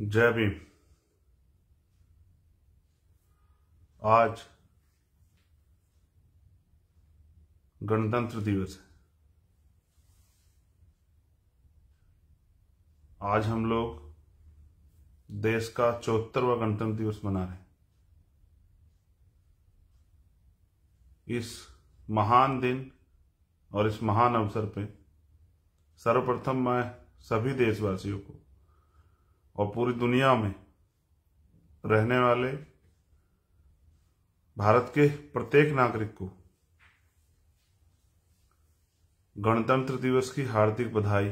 जय भीम आज गणतंत्र दिवस है आज हम लोग देश का चौहत्तरवा गणतंत्र दिवस मना रहे हैं इस महान दिन और इस महान अवसर पे सर्वप्रथम मैं सभी देशवासियों को और पूरी दुनिया में रहने वाले भारत के प्रत्येक नागरिक को गणतंत्र दिवस की हार्दिक बधाई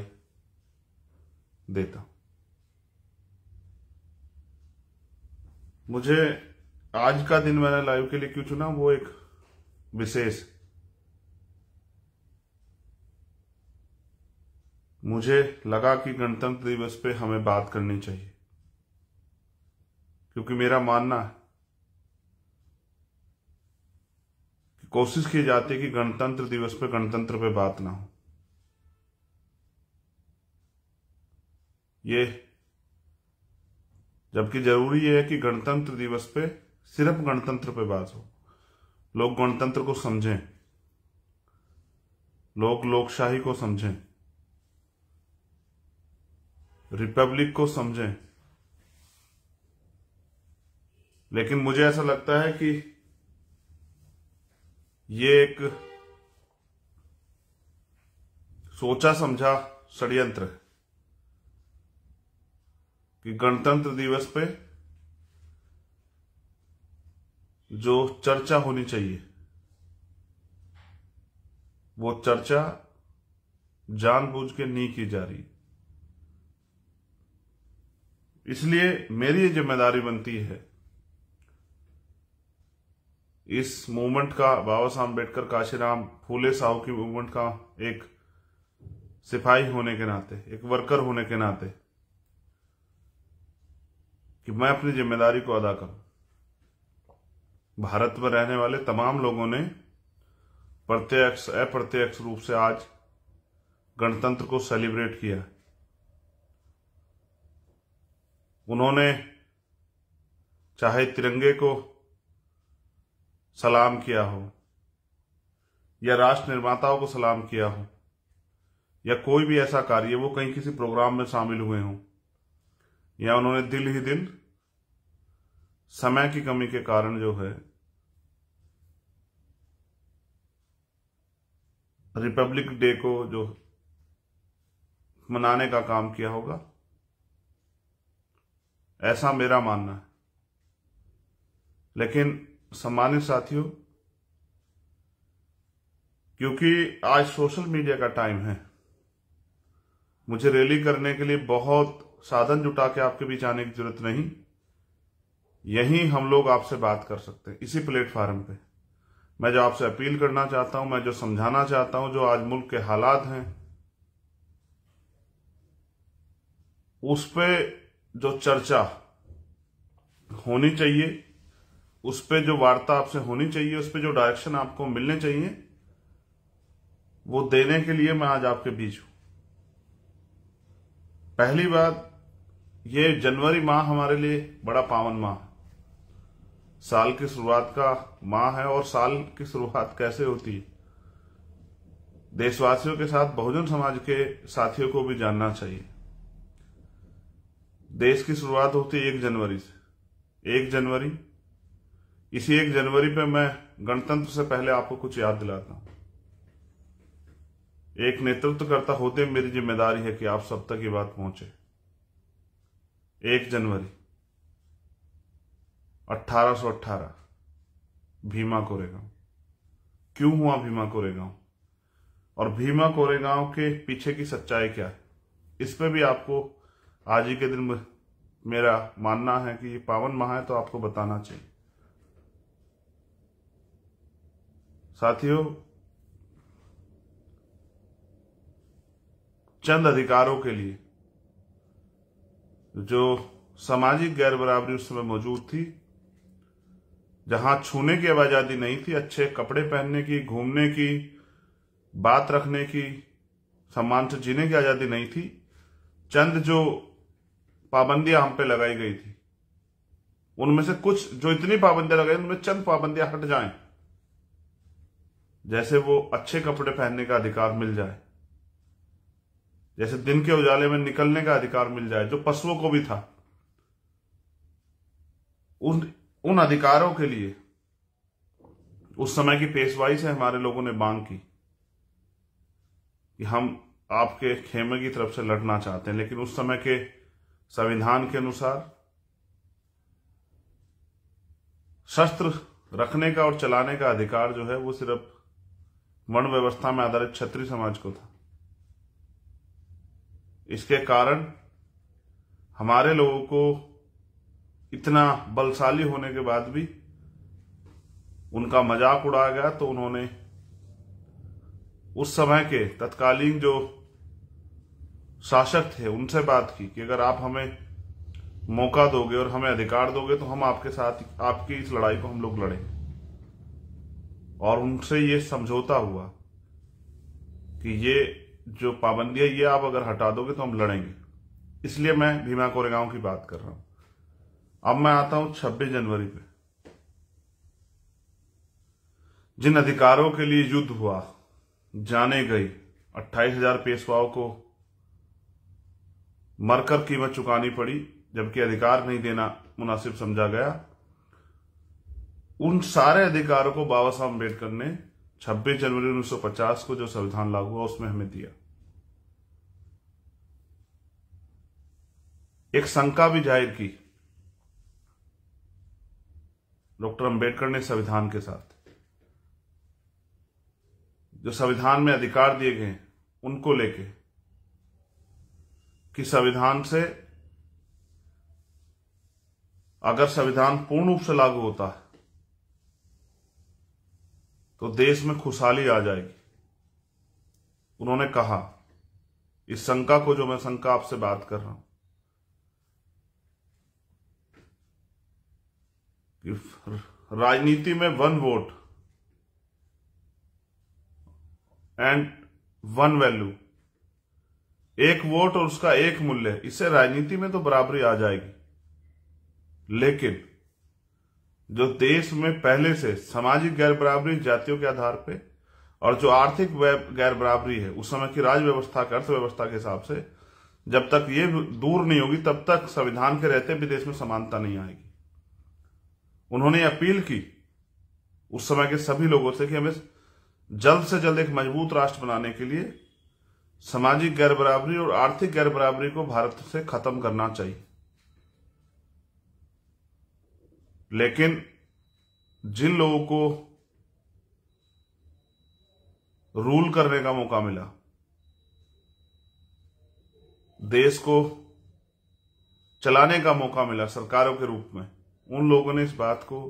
देता मुझे आज का दिन मैंने लाइव के लिए क्यों चुना वो एक विशेष मुझे लगा कि गणतंत्र दिवस पे हमें बात करनी चाहिए क्योंकि मेरा मानना है कि कोशिश की जाती है कि गणतंत्र दिवस पे गणतंत्र पे बात ना हो ये जबकि जरूरी है कि गणतंत्र दिवस पे सिर्फ गणतंत्र पे बात हो लोग गणतंत्र को समझें लोग लोकशाही को समझें रिपब्लिक को समझें लेकिन मुझे ऐसा लगता है कि ये एक सोचा समझा षड्यंत्र कि गणतंत्र दिवस पे जो चर्चा होनी चाहिए वो चर्चा जानबूझ के नहीं की जा रही इसलिए मेरी जिम्मेदारी बनती है इस मूवमेंट का बाबा साहब अम्बेडकर काशीराम फूले साहू की मूवमेंट का एक सिपाही होने के नाते एक वर्कर होने के नाते कि मैं अपनी जिम्मेदारी को अदा करूं भारत में रहने वाले तमाम लोगों ने प्रत्यक्ष अप्रत्यक्ष रूप से आज गणतंत्र को सेलिब्रेट किया उन्होंने चाहे तिरंगे को सलाम किया हो या राष्ट्र निर्माताओं को सलाम किया हो या कोई भी ऐसा कार्य वो कहीं किसी प्रोग्राम में शामिल हुए हों या उन्होंने दिल ही दिल समय की कमी के कारण जो है रिपब्लिक डे को जो मनाने का काम किया होगा ऐसा मेरा मानना है लेकिन सम्मानित साथियों क्योंकि आज सोशल मीडिया का टाइम है मुझे रैली करने के लिए बहुत साधन जुटा के आपके बीच आने की जरूरत नहीं यहीं हम लोग आपसे बात कर सकते हैं इसी प्लेटफॉर्म पे मैं जो आपसे अपील करना चाहता हूं मैं जो समझाना चाहता हूं जो आज मुल्क के हालात हैं उस पर जो चर्चा होनी चाहिए उस पर जो वार्ता आपसे होनी चाहिए उस पर जो डायरेक्शन आपको मिलने चाहिए वो देने के लिए मैं आज आपके बीच हूं पहली बात ये जनवरी माह हमारे लिए बड़ा पावन माह साल की शुरुआत का माह है और साल की शुरुआत कैसे होती है देशवासियों के साथ बहुजन समाज के साथियों को भी जानना चाहिए देश की शुरुआत होती है एक जनवरी से एक जनवरी इसी एक जनवरी पे मैं गणतंत्र से पहले आपको कुछ याद दिलाता हूं एक नेतृत्वकर्ता होते मेरी जिम्मेदारी है कि आप सब तक ये बात पहुंचे एक जनवरी 1818 भीमा कोरेगांव क्यों हुआ भीमा कोरेगांव और भीमा कोरेगांव के पीछे की सच्चाई क्या है इस पर भी आपको आज ही के दिन मेरा मानना है कि ये पावन माह है तो आपको बताना चाहिए साथियों चंद अधिकारों के लिए जो सामाजिक गैर बराबरी उस समय मौजूद थी जहां छूने की आजादी नहीं थी अच्छे कपड़े पहनने की घूमने की बात रखने की सम्मान से जीने की आजादी नहीं थी चंद जो पाबंदियां हम पे लगाई गई थी उनमें से कुछ जो इतनी पाबंदियां लगाई उनमें चंद पाबंदियां हट जाएं जैसे वो अच्छे कपड़े पहनने का अधिकार मिल जाए जैसे दिन के उजाले में निकलने का अधिकार मिल जाए जो पशुओं को भी था उन उन अधिकारों के लिए उस समय की पेशवाई से हमारे लोगों ने मांग की कि हम आपके खेमे की तरफ से लड़ना चाहते हैं लेकिन उस समय के संविधान के अनुसार शस्त्र रखने का और चलाने का अधिकार जो है वो सिर्फ वर्ण व्यवस्था में आधारित क्षत्रिय समाज को था इसके कारण हमारे लोगों को इतना बलशाली होने के बाद भी उनका मजाक उड़ाया गया तो उन्होंने उस समय के तत्कालीन जो शासक थे उनसे बात की कि अगर आप हमें मौका दोगे और हमें अधिकार दोगे तो हम आपके साथ आपकी इस लड़ाई को हम लोग लड़ें और उनसे ये समझौता हुआ कि ये जो पाबंदी है ये आप अगर हटा दोगे तो हम लड़ेंगे इसलिए मैं भीमा कोरेगांव की बात कर रहा हूं अब मैं आता हूं 26 जनवरी पे जिन अधिकारों के लिए युद्ध हुआ जाने गई अट्ठाईस हजार पेशवाओं को मरकर कीमत चुकानी पड़ी जबकि अधिकार नहीं देना मुनासिब समझा गया उन सारे अधिकारों को बाबा साहब अम्बेडकर ने 26 जनवरी 1950 को जो संविधान लागू हुआ उसमें हमें दिया एक शंका भी जाहिर की डॉक्टर अंबेडकर ने संविधान के साथ जो संविधान में अधिकार दिए गए उनको लेके कि संविधान से अगर संविधान पूर्ण रूप से लागू होता है तो देश में खुशहाली आ जाएगी उन्होंने कहा इस शंका को जो मैं शंका आपसे बात कर रहा हूं कि राजनीति में one vote and one value एक वोट और उसका एक मूल्य इससे राजनीति में तो बराबरी आ जाएगी लेकिन जो देश में पहले से सामाजिक गैर बराबरी जातियों के आधार पे और जो आर्थिक गैर बराबरी है उस समय की राज्य व्यवस्था की अर्थव्यवस्था के हिसाब से जब तक ये दूर नहीं होगी तब तक संविधान के रहते भी देश में समानता नहीं आएगी उन्होंने अपील की उस समय के सभी लोगों से कि हमें जल्द से जल्द एक मजबूत राष्ट्र बनाने के लिए सामाजिक गैर बराबरी और आर्थिक गैर बराबरी को भारत से खत्म करना चाहिए लेकिन जिन लोगों को रूल करने का मौका मिला देश को चलाने का मौका मिला सरकारों के रूप में उन लोगों ने इस बात को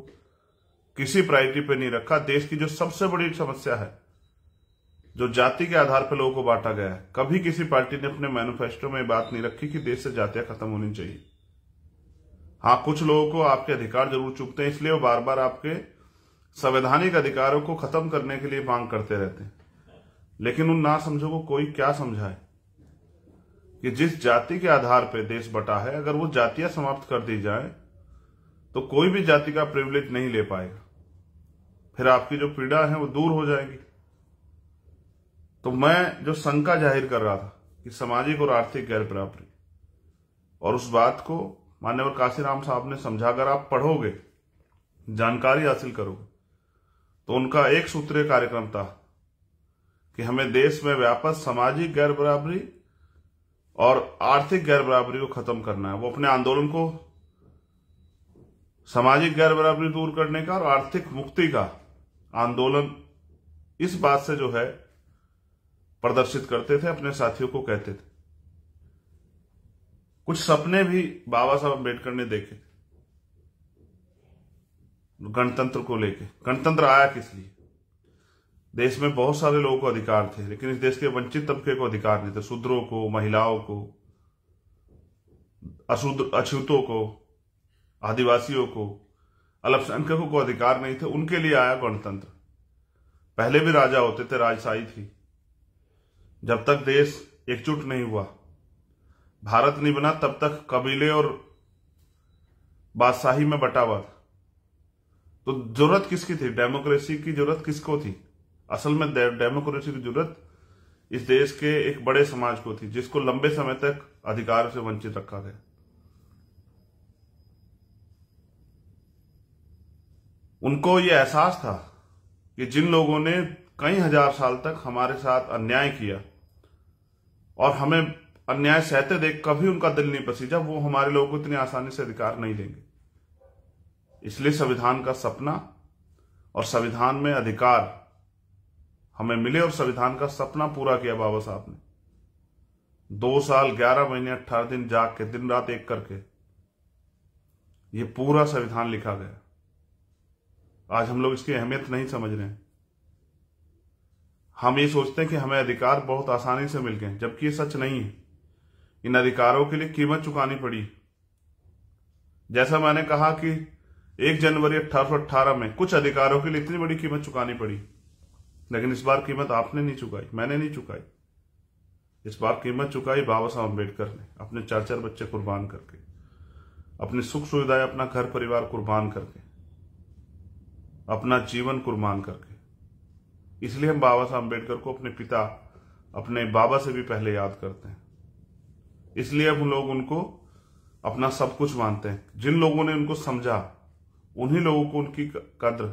किसी प्रायोरिटी पे नहीं रखा देश की जो सबसे बड़ी समस्या है जो जाति के आधार पर लोगों को बांटा गया है कभी किसी पार्टी ने अपने मैनिफेस्टो में बात नहीं रखी कि देश से जातियां खत्म होनी चाहिए हाँ कुछ लोगों को आपके अधिकार जरूर चुपते हैं इसलिए वो बार बार आपके संवैधानिक अधिकारों को खत्म करने के लिए मांग करते रहते हैं लेकिन उन ना समझो को कोई क्या समझाए कि जिस जाति के आधार पर देश बटा है अगर वो जातियां समाप्त कर दी जाए तो कोई भी जाति का प्रिविलेज नहीं ले पाएगा फिर आपकी जो पीड़ा है वो दूर हो जाएगी तो मैं जो शंका जाहिर कर रहा था कि सामाजिक और आर्थिक गैर बराबरी और उस बात को मान्यवर काशीराम साहब ने समझा कर आप पढ़ोगे जानकारी हासिल करोगे तो उनका एक सूत्रीय कार्यक्रम था कि हमें देश में व्यापक सामाजिक गैर बराबरी और आर्थिक गैर बराबरी को खत्म करना है वो अपने आंदोलन को सामाजिक गैर बराबरी दूर करने का और आर्थिक मुक्ति का आंदोलन इस बात से जो है प्रदर्शित करते थे अपने साथियों को कहते थे कुछ सपने भी बाबा साहब अम्बेडकर ने देखे गणतंत्र को लेके गणतंत्र आया किस लिए देश में बहुत सारे लोगों को अधिकार थे लेकिन इस देश के वंचित तबके को अधिकार नहीं थे शूद्रों को महिलाओं को अशुद्र अछूतों को आदिवासियों को अल्पसंख्यकों को अधिकार नहीं थे उनके लिए आया गणतंत्र पहले भी राजा होते थे राजशाही थी जब तक देश एकजुट नहीं हुआ भारत नहीं बना तब तक कबीले और बादशाही में बटा हुआ था तो जरूरत किसकी थी डेमोक्रेसी की जरूरत किसको थी असल में डेमोक्रेसी की जरूरत इस देश के एक बड़े समाज को थी जिसको लंबे समय तक अधिकार से वंचित रखा गया उनको यह एहसास था कि जिन लोगों ने कई हजार साल तक हमारे साथ अन्याय किया और हमें अन्याय सहते देख कभी उनका दिल नहीं पसीजा वो हमारे लोगों को इतनी आसानी से अधिकार नहीं देंगे इसलिए संविधान का सपना और संविधान में अधिकार हमें मिले और संविधान का सपना पूरा किया बाबा साहब ने दो साल ग्यारह महीने अट्ठारह दिन जाग के दिन रात एक करके ये पूरा संविधान लिखा गया आज हम लोग इसकी अहमियत नहीं समझ रहे हैं हम ये सोचते हैं कि हमें अधिकार बहुत आसानी से मिल गए जबकि ये सच नहीं है इन अधिकारों के लिए कीमत चुकानी पड़ी जैसा मैंने कहा कि एक जनवरी अठारह में कुछ अधिकारों के लिए इतनी बड़ी कीमत चुकानी पड़ी लेकिन इस बार कीमत आपने नहीं चुकाई मैंने नहीं चुकाई इस बार कीमत चुकाई बाबा साहब अम्बेडकर ने अपने चार चार बच्चे कुर्बान करके अपनी सुख सुविधाएं अपना घर परिवार कुर्बान करके अपना जीवन कुर्बान करके इसलिए हम बाबा साहब अम्बेडकर को अपने पिता अपने बाबा से भी पहले याद करते हैं इसलिए हम लोग उनको अपना सब कुछ मानते हैं जिन लोगों ने उनको समझा उन्हीं लोगों को उनकी कद्र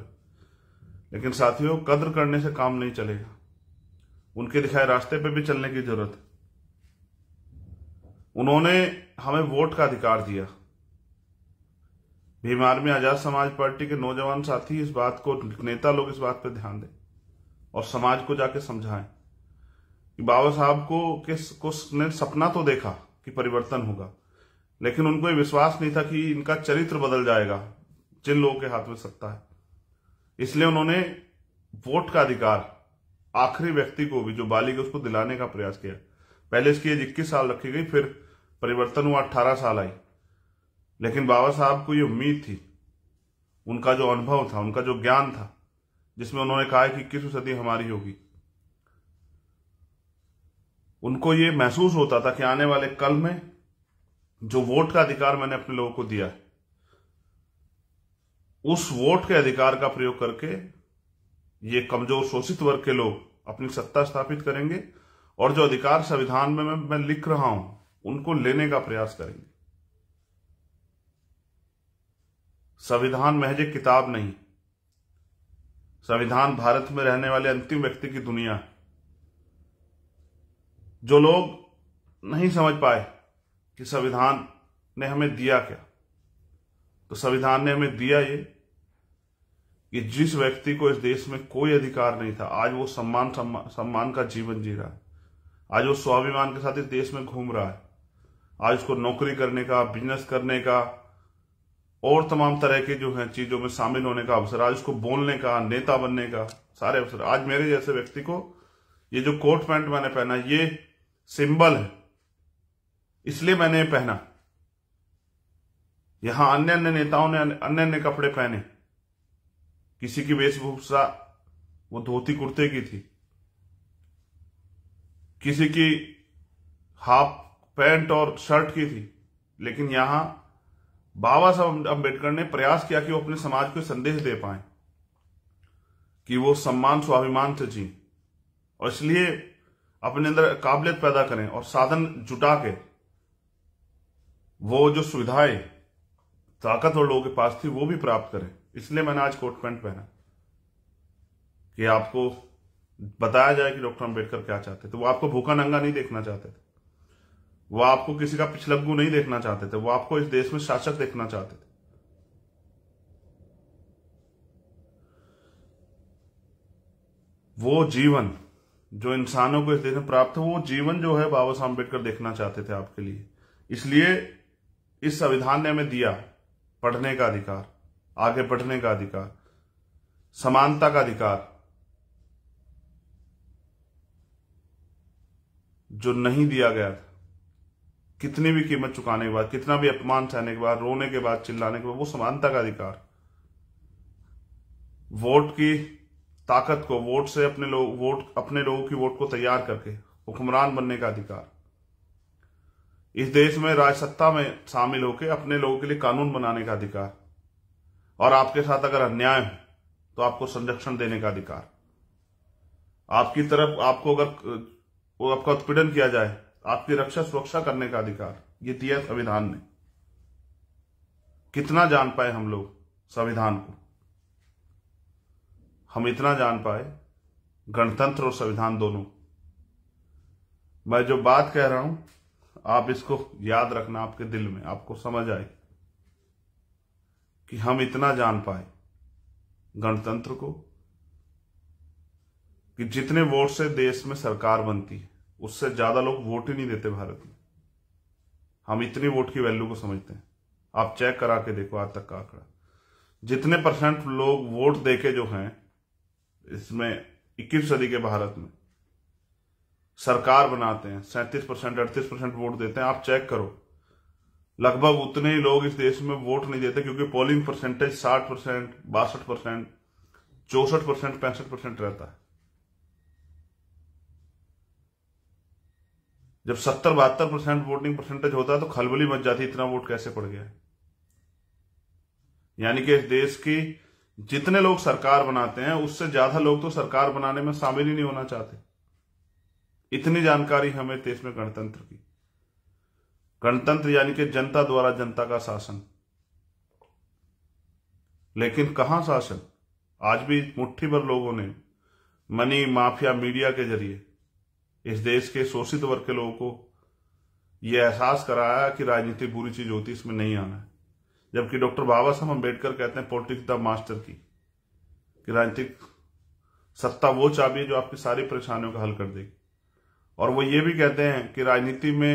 लेकिन साथियों कद्र करने से काम नहीं चलेगा उनके दिखाए रास्ते पर भी चलने की जरूरत उन्होंने हमें वोट का अधिकार दिया भीम में आजाद समाज पार्टी के नौजवान साथी इस बात को नेता लोग इस बात पर ध्यान दें और समाज को जाके समझाएं कि बाबा साहब को किस को ने सपना तो देखा कि परिवर्तन होगा लेकिन उनको ये विश्वास नहीं था कि इनका चरित्र बदल जाएगा जिन लोगों के हाथ में सत्ता है इसलिए उन्होंने वोट का अधिकार आखिरी व्यक्ति को भी जो बालिक उसको दिलाने का प्रयास किया पहले इसकी एज इक्कीस साल रखी गई फिर परिवर्तन हुआ अट्ठारह साल आई लेकिन बाबा साहब को ये उम्मीद थी उनका जो अनुभव था उनका जो ज्ञान था जिसमें उन्होंने कहा कि किस सदी हमारी होगी उनको यह महसूस होता था कि आने वाले कल में जो वोट का अधिकार मैंने अपने लोगों को दिया है उस वोट के अधिकार का प्रयोग करके ये कमजोर शोषित वर्ग के लोग अपनी सत्ता स्थापित करेंगे और जो अधिकार संविधान में मैं, मैं लिख रहा हूं उनको लेने का प्रयास करेंगे संविधान महज एक किताब नहीं संविधान भारत में रहने वाले अंतिम व्यक्ति की दुनिया जो लोग नहीं समझ पाए कि संविधान ने हमें दिया क्या तो संविधान ने हमें दिया ये कि जिस व्यक्ति को इस देश में कोई अधिकार नहीं था आज वो सम्मान सम्मान, सम्मान का जीवन जी रहा है आज वो स्वाभिमान के साथ इस देश में घूम रहा है आज उसको नौकरी करने का बिजनेस करने का और तमाम तरह के जो है चीजों में शामिल होने का अवसर आज उसको बोलने का नेता बनने का सारे अवसर आज मेरे जैसे व्यक्ति को ये जो कोट पैंट मैंने पहना ये सिंबल है इसलिए मैंने पहना यहां अन्य अन्य नेताओं ने अन्य अन्य कपड़े पहने किसी की वेशभूषा वो धोती कुर्ते की थी किसी की हाफ पैंट और शर्ट की थी लेकिन यहां बाबा साहब अम्बेडकर ने प्रयास किया कि वो अपने समाज को संदेश दे पाए कि वो सम्मान स्वाभिमान से जी और इसलिए अपने अंदर काबिलियत पैदा करें और साधन जुटा के वो जो सुविधाएं ताकतवर लोगों के पास थी वो भी प्राप्त करें इसलिए मैंने आज कोट पैंट पहना कि आपको बताया जाए कि डॉक्टर अंबेडकर क्या चाहते थे वो आपको भूखा नंगा नहीं देखना चाहते थे वो आपको किसी का पिछलग्गू नहीं देखना चाहते थे वो आपको इस देश में शासक देखना चाहते थे वो जीवन जो इंसानों को इस देश में प्राप्त है वो जीवन जो है बाबा साहब अम्बेडकर देखना चाहते थे आपके लिए इसलिए इस संविधान ने हमें दिया पढ़ने का अधिकार आगे बढ़ने का अधिकार समानता का अधिकार जो नहीं दिया गया था कितनी भी कीमत चुकाने के बाद कितना भी अपमान सहने के बाद रोने के बाद चिल्लाने के बाद वो समानता का अधिकार वोट की ताकत को वोट से अपने लोग वोट अपने लोगों की वोट को तैयार करके हुक्मरान बनने का अधिकार इस देश में राजसत्ता में शामिल होकर अपने लोगों के लिए कानून बनाने का अधिकार और आपके साथ अगर अन्याय हो तो आपको संरक्षण देने का अधिकार आपकी तरफ आपको अगर वो आपका उत्पीड़न किया जाए आपकी रक्षा सुरक्षा करने का अधिकार ये दिया संविधान ने कितना जान पाए हम लोग संविधान को हम इतना जान पाए गणतंत्र और संविधान दोनों मैं जो बात कह रहा हूं आप इसको याद रखना आपके दिल में आपको समझ आए कि हम इतना जान पाए गणतंत्र को कि जितने वोट से देश में सरकार बनती है उससे ज्यादा लोग वोट ही नहीं देते भारत में हम इतनी वोट की वैल्यू को समझते हैं आप चेक करा के देखो आज तक का आंकड़ा जितने परसेंट लोग वोट देके जो हैं इसमें इक्कीस सदी के भारत में सरकार बनाते हैं सैंतीस परसेंट अड़तीस परसेंट वोट देते हैं आप चेक करो लगभग उतने ही लोग इस देश में वोट नहीं देते क्योंकि पोलिंग परसेंटेज साठ परसेंट बासठ परसेंट चौसठ परसेंट पैंसठ परसेंट रहता है जब सत्तर बहत्तर परसेंट वोटिंग परसेंटेज होता है तो खलबली मच जाती इतना वोट कैसे पड़ गया यानी कि इस देश की जितने लोग सरकार बनाते हैं उससे ज्यादा लोग तो सरकार बनाने में शामिल ही नहीं होना चाहते इतनी जानकारी हमें देश में गणतंत्र की गणतंत्र यानी कि जनता द्वारा जनता का शासन लेकिन कहां शासन आज भी मुट्ठी भर लोगों ने मनी माफिया मीडिया के जरिए इस देश के शोषित वर्ग के लोगों को यह एहसास कराया कि राजनीति बुरी चीज होती है इसमें नहीं आना है जबकि डॉक्टर बाबा साहब अम्बेडकर कहते हैं पॉलिटिक्स द मास्टर की कि राजनीतिक सत्ता वो चाबी है जो आपकी सारी परेशानियों का हल कर देगी और वो ये भी कहते हैं कि राजनीति में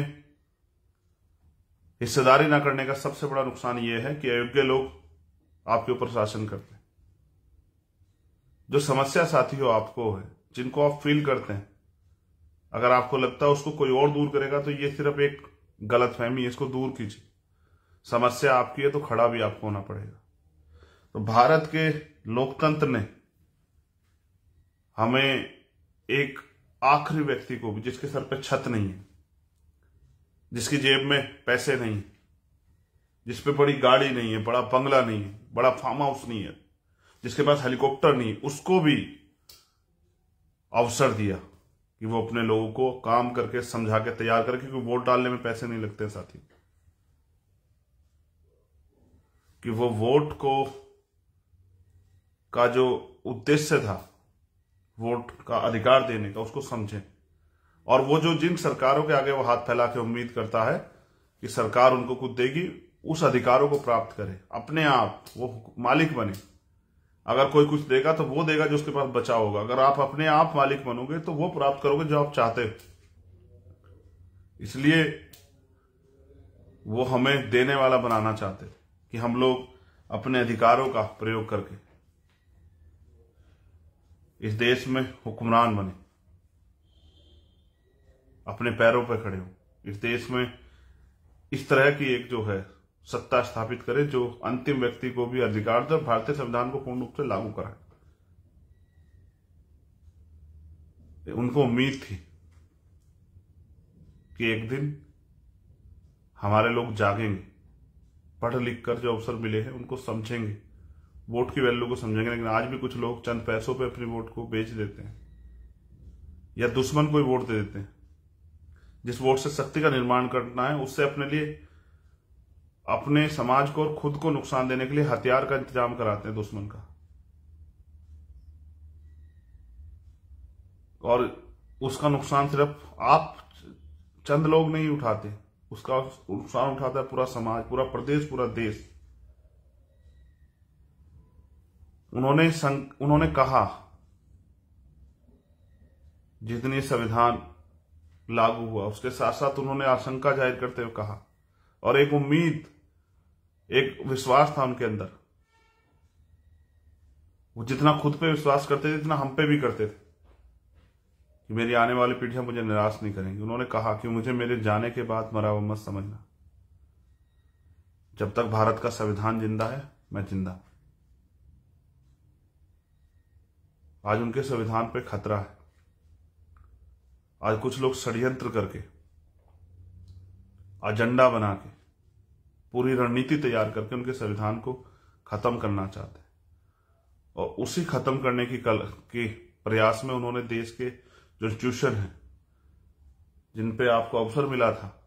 हिस्सेदारी ना करने का सबसे बड़ा नुकसान यह है कि अयोग्य लोग आपके ऊपर शासन करते हैं जो समस्या साथी हो आपको है जिनको आप फील करते हैं अगर आपको लगता है उसको कोई और दूर करेगा तो ये सिर्फ एक गलत फहमी है इसको दूर कीजिए समस्या आपकी है तो खड़ा भी आपको होना पड़ेगा तो भारत के लोकतंत्र ने हमें एक आखिरी व्यक्ति को भी जिसके सर पर छत नहीं है जिसकी जेब में पैसे नहीं जिसपे बड़ी गाड़ी नहीं है बड़ा बंगला नहीं है बड़ा फार्म हाउस नहीं है जिसके पास हेलीकॉप्टर नहीं उसको भी अवसर दिया कि वो अपने लोगों को काम करके समझा के तैयार करके क्योंकि वोट डालने में पैसे नहीं लगते साथी कि वो वोट को का जो उद्देश्य था वोट का अधिकार देने का उसको समझें और वो जो जिन सरकारों के आगे वो हाथ फैला के उम्मीद करता है कि सरकार उनको कुछ देगी उस अधिकारों को प्राप्त करे अपने आप वो मालिक बने अगर कोई कुछ देगा तो वो देगा जो उसके पास बचा होगा अगर आप अपने आप मालिक बनोगे तो वो प्राप्त करोगे जो आप चाहते हो इसलिए वो हमें देने वाला बनाना चाहते कि हम लोग अपने अधिकारों का प्रयोग करके इस देश में हुक्मरान बने अपने पैरों पर खड़े हों इस देश में इस तरह की एक जो है सत्ता स्थापित करे जो अंतिम व्यक्ति को भी अधिकार दे भारतीय संविधान को पूर्ण रूप से लागू कराए उनको उम्मीद थी कि एक दिन हमारे लोग जागेंगे पढ़ लिख कर जो अवसर मिले हैं उनको समझेंगे वोट की वैल्यू को समझेंगे लेकिन आज भी कुछ लोग चंद पैसों पे अपनी वोट को बेच देते हैं या दुश्मन को ही वोट दे देते हैं जिस वोट से शक्ति का निर्माण करना है उससे अपने लिए अपने समाज को और खुद को नुकसान देने के लिए हथियार का इंतजाम कराते हैं दुश्मन का और उसका नुकसान सिर्फ आप चंद लोग नहीं उठाते उसका नुकसान उठाता है पूरा समाज पूरा प्रदेश पूरा देश उन्होंने संग, उन्होंने कहा जितने संविधान लागू हुआ उसके साथ साथ उन्होंने आशंका जाहिर करते हुए कहा और एक उम्मीद एक विश्वास था उनके अंदर वो जितना खुद पे विश्वास करते थे इतना हम पे भी करते थे कि मेरी आने वाली पीढ़ियां मुझे निराश नहीं करेंगी उन्होंने कहा कि मुझे मेरे जाने के बाद मरा हुआ मत समझना जब तक भारत का संविधान जिंदा है मैं जिंदा आज उनके संविधान पे खतरा है आज कुछ लोग षड्यंत्र करके एजेंडा बना के पूरी रणनीति तैयार करके उनके संविधान को खत्म करना चाहते हैं और उसी खत्म करने की कल के प्रयास में उन्होंने देश के जो इंस्टीट्यूशन है जिन पे आपको अवसर मिला था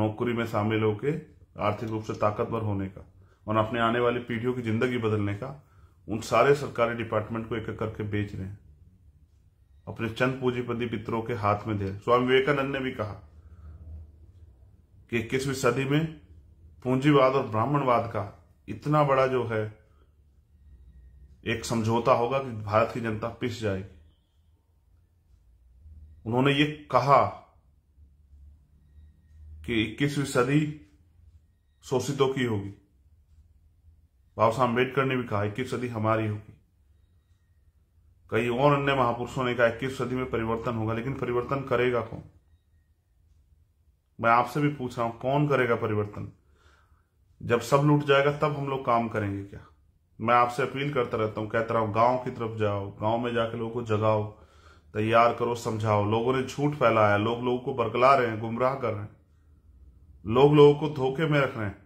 नौकरी में शामिल होके आर्थिक रूप से ताकतवर होने का और अपने आने वाली पीढ़ियों की जिंदगी बदलने का उन सारे सरकारी डिपार्टमेंट को एक एक करके बेच रहे हैं अपने चंद पूंजीपति पितरों के हाथ में दे स्वामी विवेकानंद ने भी कहा कि इक्कीसवीं सदी में पूंजीवाद और ब्राह्मणवाद का इतना बड़ा जो है एक समझौता होगा कि भारत की जनता पिस जाएगी उन्होंने ये कहा कि इक्कीसवीं सदी शोषितों की होगी बाबा साहब अम्बेडकर ने भी कहा इक्कीस सदी हमारी होगी कई और अन्य महापुरुषों ने कहा इक्कीस सदी में परिवर्तन होगा लेकिन परिवर्तन करेगा कौन मैं आपसे भी पूछ रहा हूं कौन करेगा परिवर्तन जब सब लूट जाएगा तब हम लोग काम करेंगे क्या मैं आपसे अपील करता रहता हूं कहता रहा हूं गांव की तरफ जाओ गांव में जाके लोगों को जगाओ तैयार करो समझाओ लोगों ने झूठ फैलाया लोग लोगों को बरकला रहे हैं गुमराह कर रहे हैं लोग लोगों को धोखे में रख रहे हैं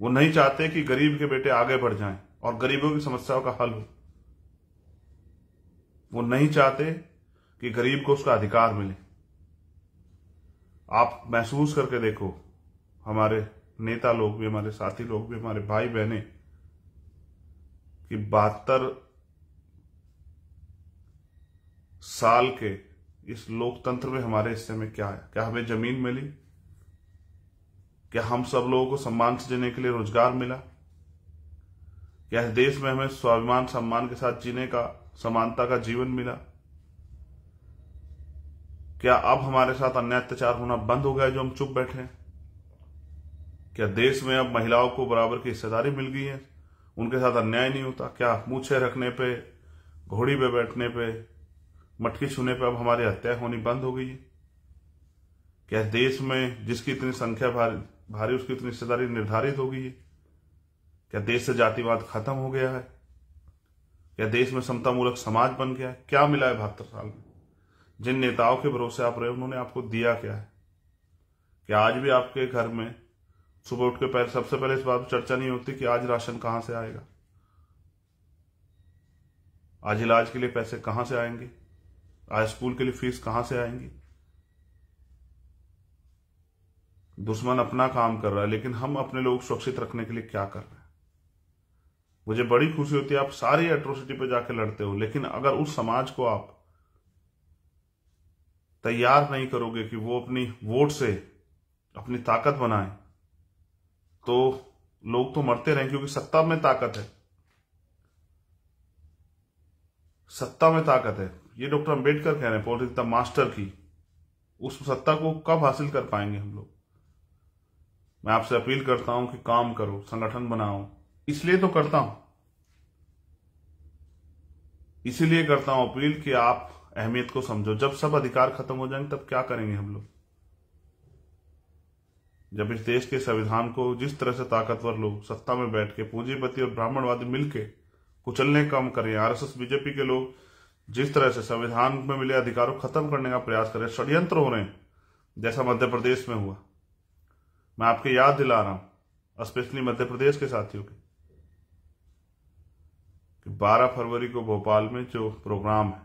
वो नहीं चाहते कि गरीब के बेटे आगे बढ़ जाएं और गरीबों की समस्याओं का हल हो वो नहीं चाहते कि गरीब को उसका अधिकार मिले आप महसूस करके देखो हमारे नेता लोग भी हमारे साथी लोग भी हमारे भाई बहने कि बहत्तर साल के इस लोकतंत्र में हमारे हिस्से में क्या है क्या हमें जमीन मिली क्या हम सब लोगों को सम्मान से जीने के लिए रोजगार मिला क्या इस देश में हमें स्वाभिमान सम्मान के साथ जीने का समानता का जीवन मिला क्या अब हमारे साथ अन्याय अत्याचार होना बंद हो गया जो हम चुप बैठे हैं क्या देश में अब महिलाओं को बराबर की हिस्सेदारी मिल गई है उनके साथ अन्याय नहीं होता क्या मूछे रखने पे घोड़ी पे बैठने पे मटकी छूने पे अब हमारी हत्या होनी बंद हो गई है क्या देश में जिसकी इतनी संख्या भारी, भारी उसकी इतनी हिस्सेदारी निर्धारित हो गई है क्या देश से जातिवाद खत्म हो गया है क्या देश में समतामूलक समाज बन गया है क्या मिला है बहत्तर साल में जिन नेताओं के भरोसे आप रहे उन्होंने आपको दिया क्या है कि आज भी आपके घर में सुबह उठ के पहले सबसे पहले इस बात पर चर्चा नहीं होती कि आज राशन कहां से आएगा आज इलाज के लिए पैसे कहां से आएंगे आज स्कूल के लिए फीस कहां से आएंगी दुश्मन अपना काम कर रहा है लेकिन हम अपने लोग सुरक्षित रखने के लिए क्या कर रहे हैं मुझे बड़ी खुशी होती है आप सारी एट्रोसिटी पर जाके लड़ते हो लेकिन अगर उस समाज को आप तैयार नहीं करोगे कि वो अपनी वोट से अपनी ताकत बनाए तो लोग तो मरते रहे क्योंकि सत्ता में ताकत है सत्ता में ताकत है ये डॉक्टर अंबेडकर कह रहे हैं पॉलिटिक्स द मास्टर की उस सत्ता को कब हासिल कर पाएंगे हम लोग मैं आपसे अपील करता हूं कि काम करो संगठन बनाओ इसलिए तो करता हूं इसीलिए करता हूं अपील कि आप अहमियत को समझो जब सब अधिकार खत्म हो जाएंगे तब क्या करेंगे हम लोग जब इस देश के संविधान को जिस तरह से ताकतवर लोग सत्ता में बैठ के पूंजीपति और ब्राह्मणवादी मिलके कुचलने काम करें आरएसएस बीजेपी के लोग जिस तरह से संविधान में मिले अधिकारों को खत्म करने का प्रयास करें षड्यंत्र हो रहे हैं जैसा मध्य प्रदेश में हुआ मैं आपके याद दिला रहा हूं स्पेशली मध्य प्रदेश के साथियों के बारह 12 फरवरी को भोपाल में जो प्रोग्राम है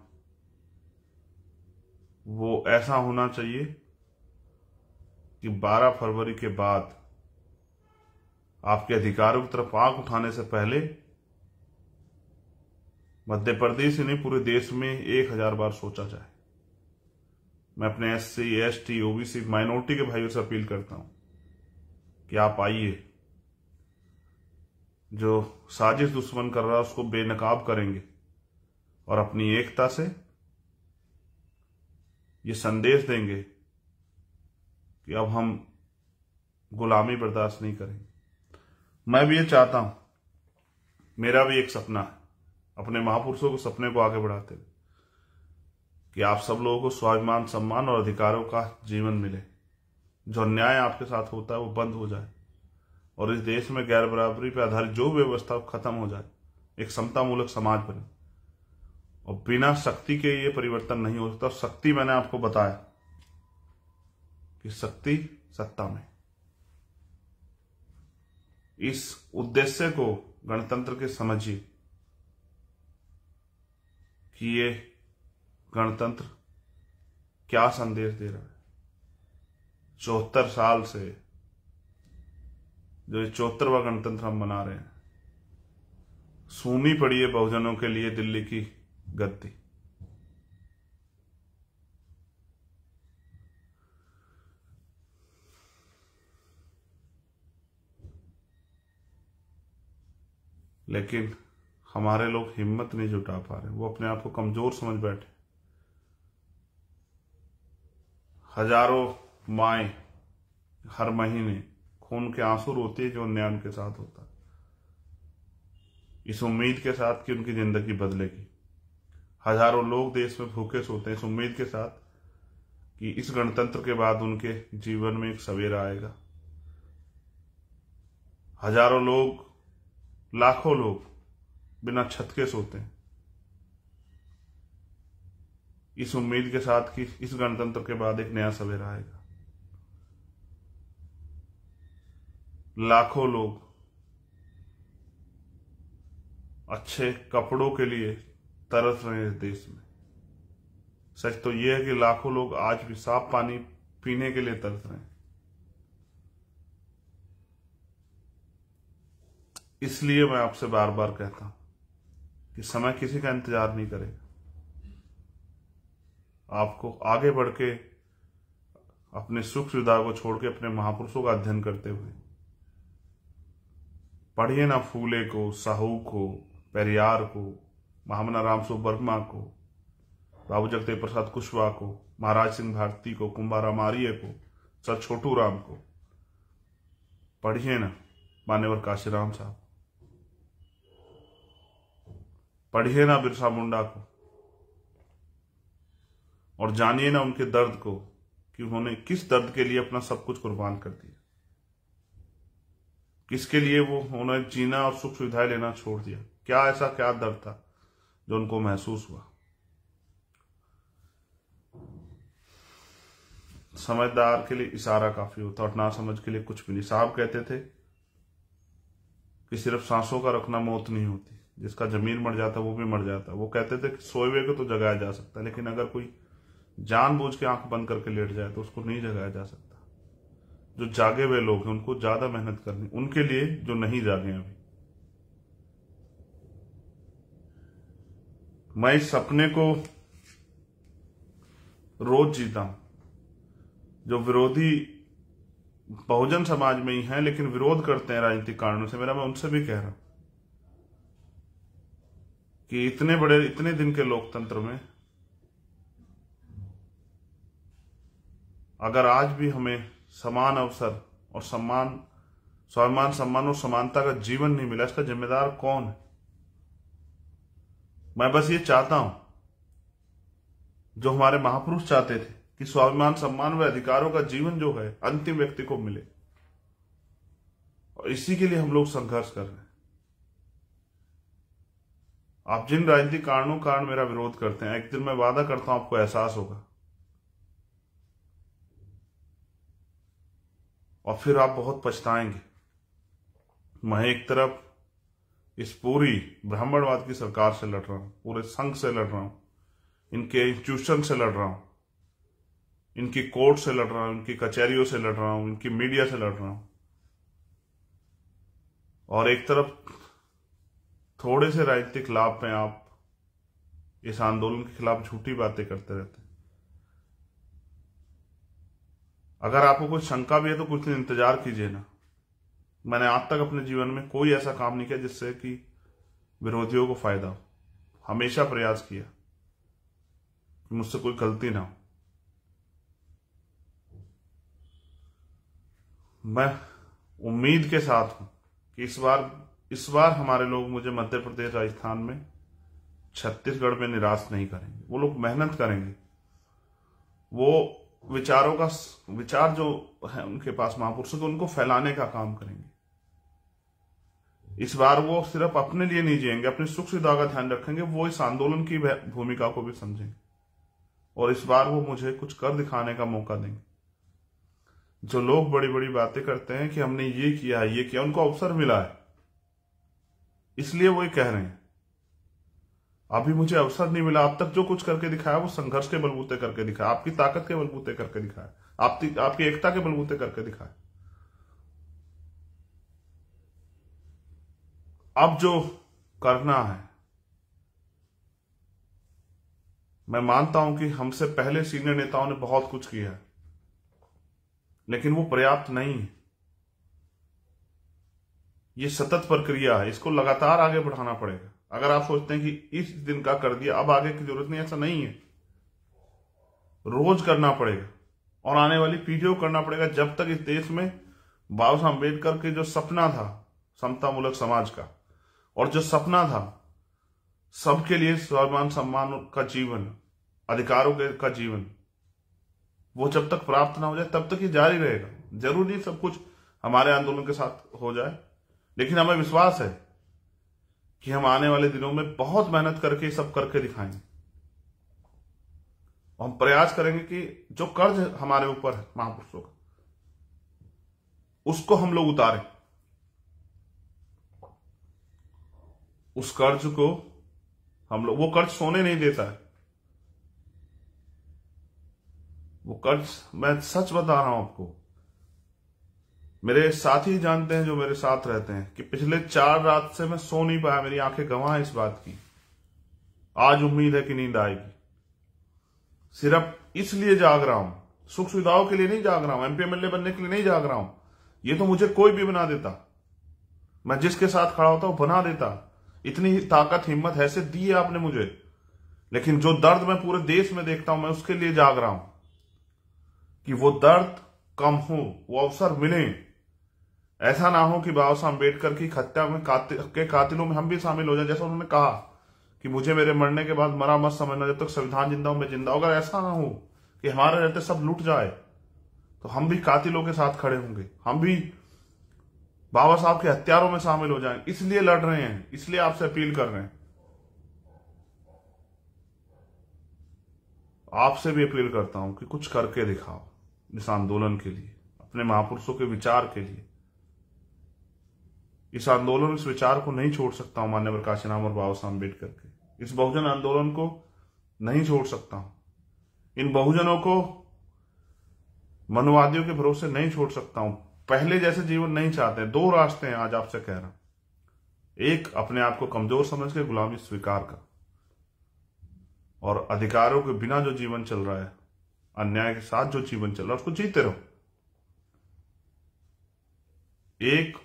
वो ऐसा होना चाहिए कि 12 फरवरी के बाद आपके अधिकारों की तरफ आग उठाने से पहले मध्य प्रदेश ही नहीं पूरे देश में एक हजार बार सोचा जाए मैं अपने S C S T OBC minority के भाइयों से अपील करता हूं कि आप आइए जो साजिश दुश्मन कर रहा है उसको बेनकाब करेंगे और अपनी एकता से ये संदेश देंगे कि अब हम गुलामी बर्दाश्त नहीं करेंगे मैं भी ये चाहता हूं मेरा भी एक सपना है अपने महापुरुषों के सपने को आगे बढ़ाते हुए कि आप सब लोगों को स्वाभिमान सम्मान और अधिकारों का जीवन मिले जो अन्याय आपके साथ होता है वो बंद हो जाए और इस देश में गैर बराबरी पर आधारित जो व्यवस्था खत्म हो जाए एक समतामूलक समाज बने और बिना शक्ति के ये परिवर्तन नहीं हो सकता शक्ति मैंने आपको बताया कि शक्ति सत्ता में इस उद्देश्य को गणतंत्र के समझिए कि ये गणतंत्र क्या संदेश दे रहा है चौहत्तर साल से जो चौहत्तरवा गणतंत्र हम मना रहे हैं सूनी पड़ी है बहुजनों के लिए दिल्ली की गति लेकिन हमारे लोग हिम्मत नहीं जुटा पा रहे वो अपने आप को कमजोर समझ बैठे हजारों माए हर महीने खून के आंसू रोती है जो अन्याय के साथ होता है इस उम्मीद के साथ कि उनकी जिंदगी बदलेगी हजारों लोग देश में भूखे सोते हैं इस उम्मीद के साथ कि इस गणतंत्र के बाद उनके जीवन में एक सवेरा आएगा हजारों लोग लाखों लोग बिना छत के सोते हैं इस उम्मीद के साथ कि इस गणतंत्र के बाद एक नया सवेरा आएगा लाखों लोग अच्छे कपड़ों के लिए तरस रहे इस देश में सच तो यह है कि लाखों लोग आज भी साफ पानी पीने के लिए तरस रहे इसलिए मैं आपसे बार बार कहता हूं कि समय किसी का इंतजार नहीं करेगा आपको आगे बढ़ के अपने सुख सुविधा को छोड़ के अपने महापुरुषों का अध्ययन करते हुए पढ़िए ना फूले को साहू को पेरियार को महामना राम वर्मा को बाबू जगदेव प्रसाद कुशवाहा को महाराज सिंह भारती को कुंभाराम आर्य को सर छोटू राम को पढ़िए ना मान्यवर काशीराम साहब पढ़िए ना बिरसा मुंडा को और जानिए ना उनके दर्द को कि उन्होंने किस दर्द के लिए अपना सब कुछ कुर्बान कर दिया किसके लिए वो उन्होंने जीना और सुख सुविधाएं लेना छोड़ दिया क्या ऐसा क्या दर्द था जो उनको महसूस हुआ समझदार के लिए इशारा काफी होता और ना समझ के लिए कुछ भी नहीं साहब कहते थे कि सिर्फ सांसों का रखना मौत नहीं होती जिसका जमीन मर जाता वो भी मर जाता वो कहते थे कि सोए हुए को तो जगाया जा सकता लेकिन अगर कोई जानबूझ के आंख बंद करके लेट जाए तो उसको नहीं जगाया जा सकता जो जागे हुए लोग हैं उनको ज्यादा मेहनत करनी उनके लिए जो नहीं जागे अभी मैं इस सपने को रोज जीता हूं जो विरोधी बहुजन समाज में ही हैं लेकिन विरोध करते हैं राजनीतिक कारणों से मेरा मैं उनसे भी कह रहा हूं कि इतने बड़े इतने दिन के लोकतंत्र में अगर आज भी हमें समान अवसर और सम्मान स्वाभिमान सम्मान और समानता का जीवन नहीं मिला इसका जिम्मेदार कौन है मैं बस ये चाहता हूं जो हमारे महापुरुष चाहते थे कि स्वाभिमान सम्मान व अधिकारों का जीवन जो है अंतिम व्यक्ति को मिले और इसी के लिए हम लोग संघर्ष कर रहे हैं आप जिन राजनीतिक कारणों कारण मेरा विरोध करते हैं एक दिन मैं वादा करता हूं आपको एहसास होगा और फिर आप बहुत पछताएंगे मैं एक तरफ इस पूरी ब्राह्मणवाद की सरकार से लड़ रहा हूं पूरे संघ से लड़ रहा हूं इनके इंस्टीट्यूशन से लड़ रहा हूं इनकी कोर्ट से लड़ रहा हूं इनकी कचहरियों से लड़ रहा हूं इनकी मीडिया से लड़ रहा हूं और एक तरफ थोड़े से राजनीतिक लाभ में आप इस आंदोलन के खिलाफ झूठी बातें करते रहते हैं अगर आपको कोई शंका भी है तो कुछ दिन इंतजार कीजिए ना मैंने आज तक अपने जीवन में कोई ऐसा काम नहीं किया जिससे कि विरोधियों को फायदा हो हमेशा प्रयास किया कि मुझसे कोई गलती ना हो मैं उम्मीद के साथ हूं कि इस बार इस बार हमारे लोग मुझे मध्य प्रदेश राजस्थान में छत्तीसगढ़ में निराश नहीं करेंगे वो लोग मेहनत करेंगे वो विचारों का विचार जो है उनके पास महापुरुषों के उनको फैलाने का काम करेंगे इस बार वो सिर्फ अपने लिए नहीं जिएंगे अपने सुख सुविधा का ध्यान रखेंगे वो इस आंदोलन की भूमिका को भी समझेंगे और इस बार वो मुझे कुछ कर दिखाने का मौका देंगे जो लोग बड़ी बड़ी बातें करते हैं कि हमने ये किया ये किया उनको अवसर मिला है इसलिए वो ये कह रहे हैं अभी मुझे अवसर नहीं मिला अब तक जो कुछ करके दिखाया वो संघर्ष के बलबूते करके दिखाया आपकी ताकत के बलबूते करके दिखाया आपकी आपकी एकता के बलबूते करके दिखाया अब जो करना है मैं मानता हूं कि हमसे पहले सीनियर नेताओं ने बहुत कुछ किया है लेकिन वो पर्याप्त नहीं है ये सतत प्रक्रिया है इसको लगातार आगे बढ़ाना पड़ेगा अगर आप सोचते हैं कि इस दिन का कर दिया अब आगे की जरूरत नहीं ऐसा नहीं है रोज करना पड़ेगा और आने वाली पीढ़ियों को करना पड़ेगा जब तक इस देश में बाबा साहब अम्बेडकर के जो सपना था समता मूलक समाज का और जो सपना था सबके लिए स्वाभिमान सम्मान का जीवन अधिकारों के का जीवन वो जब तक प्राप्त ना हो जाए तब तक ये जारी रहेगा जरूरी सब कुछ हमारे आंदोलन के साथ हो जाए लेकिन हमें विश्वास है कि हम आने वाले दिनों में बहुत मेहनत करके सब करके दिखाएंगे हम प्रयास करेंगे कि जो कर्ज हमारे ऊपर है महापुरुषों का उसको हम लोग उतारें उस कर्ज को हम लोग वो कर्ज सोने नहीं देता है वो कर्ज मैं सच बता रहा हूं आपको मेरे साथ ही जानते हैं जो मेरे साथ रहते हैं कि पिछले चार रात से मैं सो नहीं पाया मेरी आंखें गंवा इस बात की आज उम्मीद है कि नींद आएगी सिर्फ इसलिए जाग रहा हूं सुख सुविधाओं के लिए नहीं जाग रहा हूं एमपी बनने के लिए नहीं जाग रहा हूं ये तो मुझे कोई भी बना देता मैं जिसके साथ खड़ा होता हूं बना देता इतनी ताकत हिम्मत ऐसे दी है आपने मुझे लेकिन जो दर्द मैं पूरे देश में देखता हूं मैं उसके लिए जाग रहा हूं कि वो दर्द कम हो वो अवसर मिले ऐसा ना हो कि बाबा साहब अम्बेडकर की हत्या में के कातिलों में हम भी शामिल हो जाए जैसा उन्होंने कहा कि मुझे मेरे मरने के बाद मरा मत समझना जब तक तो संविधान जिंदा हो मैं जिंदा होगा ऐसा ना हो कि हमारे रहते सब लूट जाए तो हम भी कातिलों के साथ खड़े होंगे हम भी बाबा साहब के हत्यारों में शामिल हो जाएं इसलिए लड़ रहे हैं इसलिए आपसे अपील कर रहे हैं आपसे भी अपील करता हूं कि कुछ करके दिखाओ इस आंदोलन के लिए अपने महापुरुषों के विचार के लिए इस आंदोलन इस विचार को नहीं छोड़ सकता हूं मान्यवर काशीराम और बाबा साहब अम्बेडकर के इस बहुजन आंदोलन को नहीं छोड़ सकता हूं इन बहुजनों को मनुवादियों के भरोसे नहीं छोड़ सकता हूं पहले जैसे जीवन नहीं चाहते दो रास्ते हैं आज आपसे कह रहा एक अपने आप को कमजोर समझ के गुलामी स्वीकार कर और अधिकारों के बिना जो जीवन चल रहा है अन्याय के साथ जो जीवन चल रहा है उसको जीते रहो एक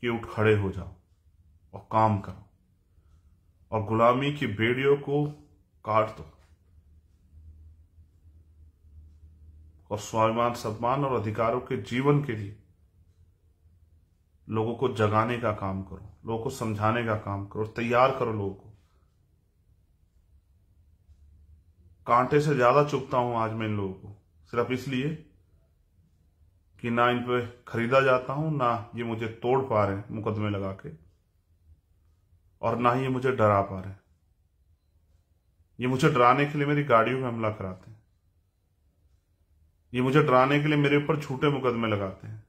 कि उठ खड़े हो जाओ और काम करो और गुलामी की बेड़ियों को काट दो और स्वाभिमान सम्मान और अधिकारों के जीवन के लिए लोगों को जगाने का काम करो लोगों को समझाने का काम करो तैयार करो लोगों को कांटे से ज्यादा चुपता हूं आज मैं इन लोगों को सिर्फ इसलिए कि ना इन पे खरीदा जाता हूं ना ये मुझे तोड़ पा रहे हैं मुकदमे लगा के और ना ही ये मुझे डरा पा रहे हैं ये मुझे डराने के लिए मेरी गाड़ियों में हमला कराते हैं ये मुझे डराने के लिए मेरे ऊपर छूटे मुकदमे लगाते हैं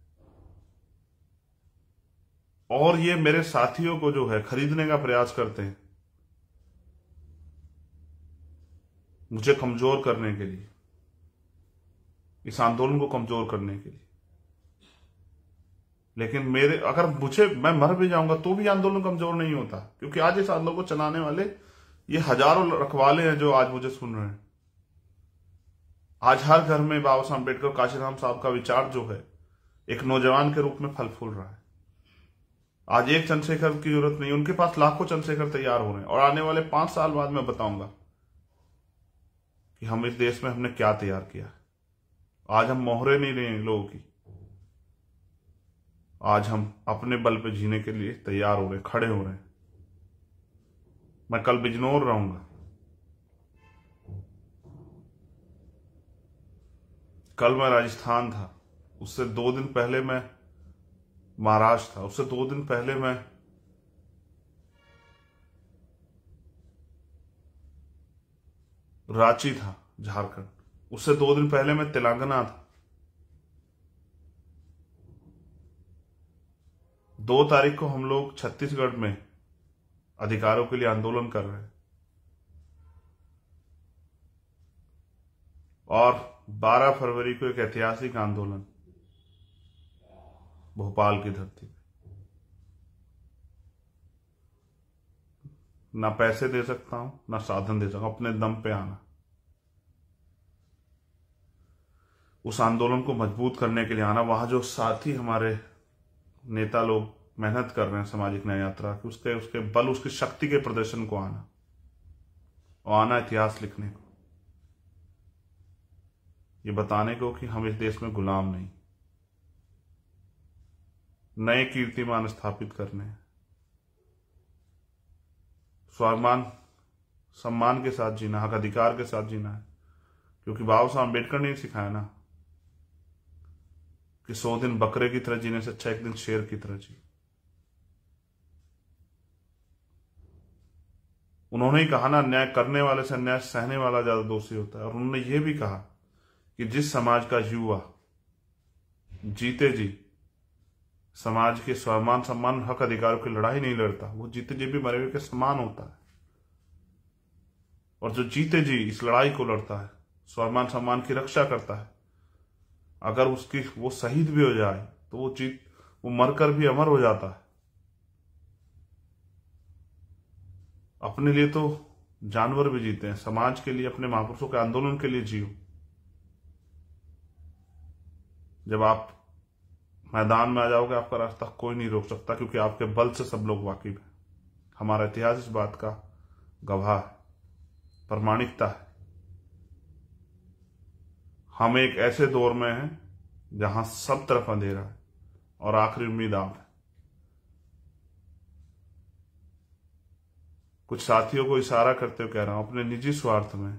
और ये मेरे साथियों को जो है खरीदने का प्रयास करते हैं मुझे कमजोर करने के लिए इस आंदोलन को कमजोर करने के लिए लेकिन मेरे अगर मुझे मैं मर भी जाऊंगा तो भी आंदोलन कमजोर नहीं होता क्योंकि आज इस आंदोलन को चलाने वाले ये हजारों रखवाले हैं जो आज मुझे सुन रहे हैं आज हर घर में बाबा साहब अम्बेडकर काशीराम साहब का विचार जो है एक नौजवान के रूप में फल फूल रहा है आज एक चंद्रशेखर की जरूरत नहीं उनके पास लाखों चंद्रशेखर तैयार हो रहे हैं और आने वाले पांच साल बाद मैं बताऊंगा कि हम इस देश में हमने क्या तैयार किया आज हम मोहरे नहीं रहे लोगों की आज हम अपने बल पे जीने के लिए तैयार हो रहे खड़े हो रहे हैं मैं कल बिजनौर रहूंगा कल मैं राजस्थान था उससे दो दिन पहले मैं महाराष्ट्र था उससे दो दिन पहले मैं रांची था झारखंड उससे दो दिन पहले मैं तेलंगाना था दो तारीख को हम लोग छत्तीसगढ़ में अधिकारों के लिए आंदोलन कर रहे हैं और 12 फरवरी को एक ऐतिहासिक आंदोलन भोपाल की धरती पर ना पैसे दे सकता हूं ना साधन दे सकता हूं अपने दम पे आना उस आंदोलन को मजबूत करने के लिए आना वहां जो साथी हमारे नेता लोग मेहनत कर रहे हैं सामाजिक न्याय यात्रा की उसके उसके बल उसकी शक्ति के प्रदर्शन को आना और आना इतिहास लिखने को ये बताने को कि हम इस देश में गुलाम नहीं नए कीर्तिमान स्थापित करने स्वाभिमान सम्मान के साथ जीना हक अधिकार के साथ जीना है क्योंकि बाबा साहब अम्बेडकर ने सिखाया ना कि सौ दिन बकरे की तरह जीने से अच्छा एक दिन शेर की तरह जी उन्होंने ही कहा ना अन्याय करने वाले से अन्याय सहने वाला ज्यादा दोषी होता है और उन्होंने यह भी कहा कि जिस समाज का युवा जीते जी समाज के समान सम्मान हक अधिकारों की लड़ाई नहीं लड़ता वो जीते जी भी मरे हुए के समान होता है और जो जीते जी इस लड़ाई को लड़ता है स्वामान सम्मान की रक्षा करता है अगर उसकी वो शहीद भी हो जाए तो वो जीत वो मरकर भी अमर हो जाता है अपने लिए तो जानवर भी जीते हैं समाज के लिए अपने महापुरुषों के आंदोलन के लिए जियो जब आप मैदान में आ जाओगे आपका रास्ता कोई नहीं रोक सकता क्योंकि आपके बल से सब लोग वाकिफ हैं हमारा इतिहास इस बात का गवाह है प्रमाणिकता है हम एक ऐसे दौर में हैं जहां सब तरफ अंधेरा है और आखिरी उम्मीद आप है कुछ साथियों को इशारा करते हुए कह रहा हूं अपने निजी स्वार्थ में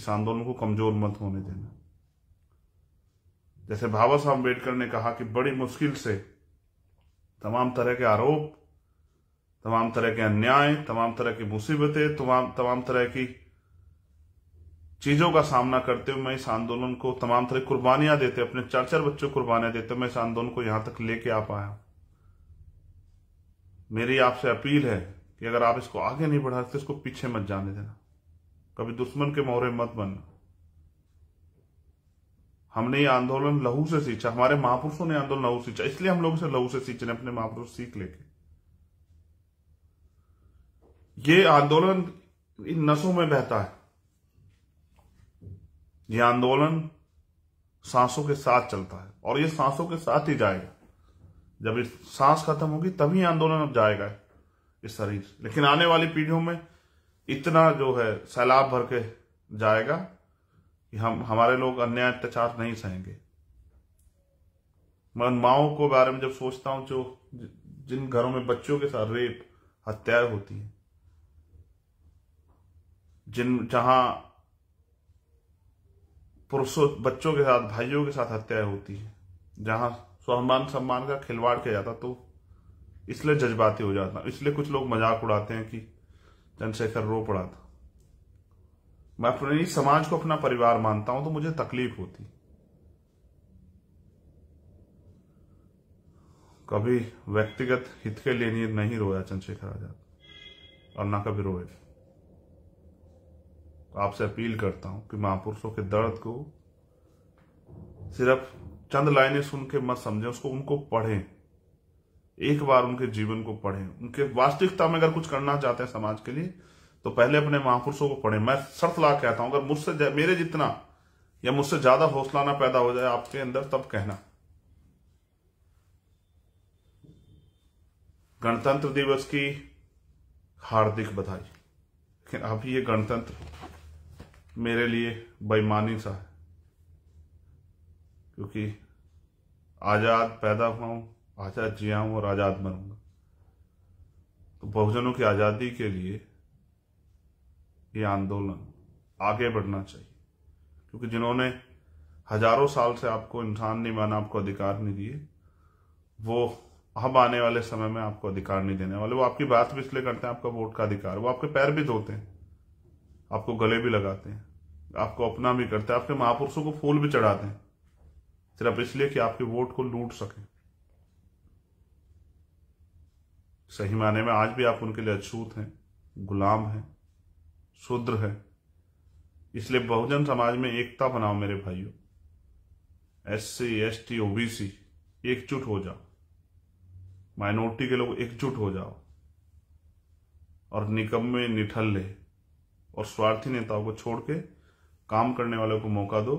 इस आंदोलन को कमजोर मत होने देना जैसे बाबा साहब अम्बेडकर ने कहा कि बड़ी मुश्किल से तमाम तरह के आरोप तमाम तरह के अन्याय तमाम तरह की मुसीबतें तमाम तमाम तरह की चीजों का सामना करते हुए मैं इस आंदोलन को तमाम तरह कुर्बानियां देते अपने चार चार बच्चों को कुर्बानियां देते मैं इस आंदोलन को यहां तक लेके आ पाया मेरी आपसे अपील है कि अगर आप इसको आगे नहीं बढ़ा सकते इसको पीछे मत जाने देना कभी दुश्मन के मोहरे मत बनना हमने ये आंदोलन लहू से सींचा हमारे महापुरुषों ने आंदोलन लहू सींचा इसलिए हम लोग इसे लहू से सींचने अपने महापुरुष सीख लेके ये आंदोलन इन नसों में बहता है ये आंदोलन सांसों के साथ चलता है और ये सांसों के साथ ही जाएगा जब इस सांस खत्म होगी तभी आंदोलन अब जाएगा इस शरीर लेकिन आने वाली पीढ़ियों में इतना जो है सैलाब भर के जाएगा कि हम हमारे लोग अन्याय अत्याचार नहीं सहेंगे मैं उन माओ को बारे में जब सोचता हूं जो जिन घरों में बच्चों के साथ रेप हत्याएं होती हैं जिन जहां पुरुषों बच्चों के साथ भाइयों के साथ हत्याएं होती है जहां स्वाभिमान सम्मान का खिलवाड़ किया जाता तो इसलिए जज्बाती हो जाता इसलिए कुछ लोग मजाक उड़ाते हैं कि चंद्रशेखर रो पड़ा था मैं अपने समाज को अपना परिवार मानता हूं तो मुझे तकलीफ होती कभी व्यक्तिगत हित के लिए नहीं रोया चंद्रशेखर आजाद और ना कभी रोए आपसे अपील करता हूं कि महापुरुषों के दर्द को सिर्फ चंद लाइनें सुन के मत समझे उसको उनको पढ़ें एक बार उनके जीवन को पढ़ें उनके वास्तविकता में अगर कुछ करना चाहते हैं समाज के लिए तो पहले अपने महापुरुषों को पढ़े मैं शर्त ला कहता हूं अगर मुझसे मेरे जितना या मुझसे ज्यादा हौसला ना पैदा हो जाए आपके अंदर तब कहना गणतंत्र दिवस की हार्दिक बधाई लेकिन अब ये गणतंत्र मेरे लिए बेईमानी सा है क्योंकि आज़ाद पैदा हुआ हूं आज़ाद जिया हूं और आज़ाद मरूंगा तो बहुजनों की आज़ादी के लिए ये आंदोलन आगे बढ़ना चाहिए क्योंकि जिन्होंने हजारों साल से आपको इंसान नहीं माना आपको अधिकार नहीं दिए वो अब आने वाले समय में आपको अधिकार नहीं देने वाले वो आपकी बात भी इसलिए करते हैं आपका वोट का अधिकार वो आपके पैर भी धोते हैं आपको गले भी लगाते हैं आपको अपना भी करते हैं आपके महापुरुषों को फूल भी चढ़ाते हैं सिर्फ इसलिए कि आपके वोट को लूट सके सही माने में आज भी आप उनके लिए अछूत हैं गुलाम हैं शूद्र है इसलिए बहुजन समाज में एकता बनाओ मेरे भाइयों S C S T OBC एकजुट हो जाओ माइनॉरिटी के लोग एकजुट हो जाओ और निकम्मे निठल्ले और स्वार्थी नेताओं को छोड़ के काम करने वालों को मौका दो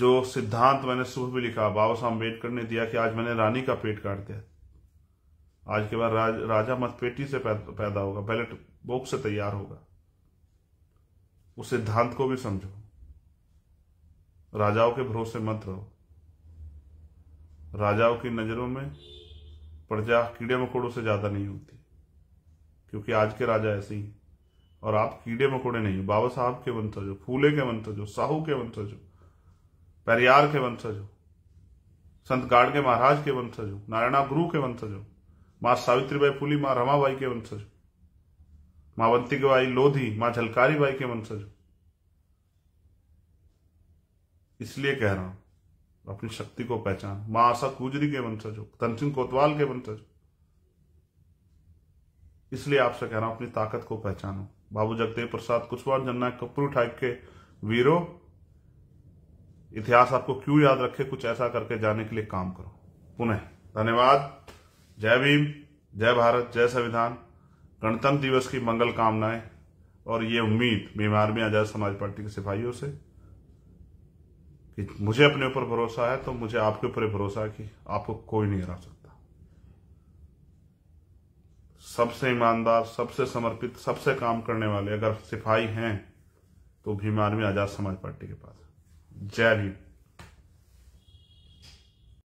जो सिद्धांत मैंने सुबह भी लिखा बाबा साहब अम्बेडकर ने दिया कि आज मैंने रानी का पेट काट दिया आज के बाद राज, राजा पेटी से पैदा होगा बैलेट बॉक्स से तैयार होगा उस सिद्धांत को भी समझो राजाओं के भरोसे मत रहो राजाओं की नजरों में प्रजा कीड़े मकोड़ों से ज्यादा नहीं होती क्योंकि आज के राजा ऐसे ही और आप कीड़े मकोड़े नहीं हो बाबा साहब के वंशज हो फूले के वंशज हो साहू के वंशज हो पैरियार के वंशज हो संत गाड़ के महाराज के वंशज हो नारायणा गुरु के वंशज हो माँ सावित्रीबाई फूली मां रमाबाई के वंशज हो मां के बाई लोधी मां झलकारी बाई के वंशज इसलिए कह रहा हूं अपनी शक्ति को पहचान मां आशा कुजरी के वंशज हो धन सिंह कोतवाल के वंशज इसलिए आपसे कह रहा हूं अपनी ताकत को पहचानो बाबू जगदेव प्रसाद कुशवाहा जन्ना कपूर ठाक के वीरो इतिहास आपको क्यों याद रखे कुछ ऐसा करके जाने के लिए काम करो पुनः धन्यवाद जय भीम जय भारत जय संविधान गणतंत्र दिवस की मंगल कामनाएं और ये उम्मीद बीमार में आज़ाद समाज पार्टी के सिपाहियों से कि मुझे अपने ऊपर भरोसा है तो मुझे आपके ऊपर भरोसा है कि आपको कोई नहीं हरा सकता सबसे ईमानदार सबसे समर्पित सबसे काम करने वाले अगर सिपाही हैं तो भीम में आज़ाद समाज पार्टी के पास जय भीम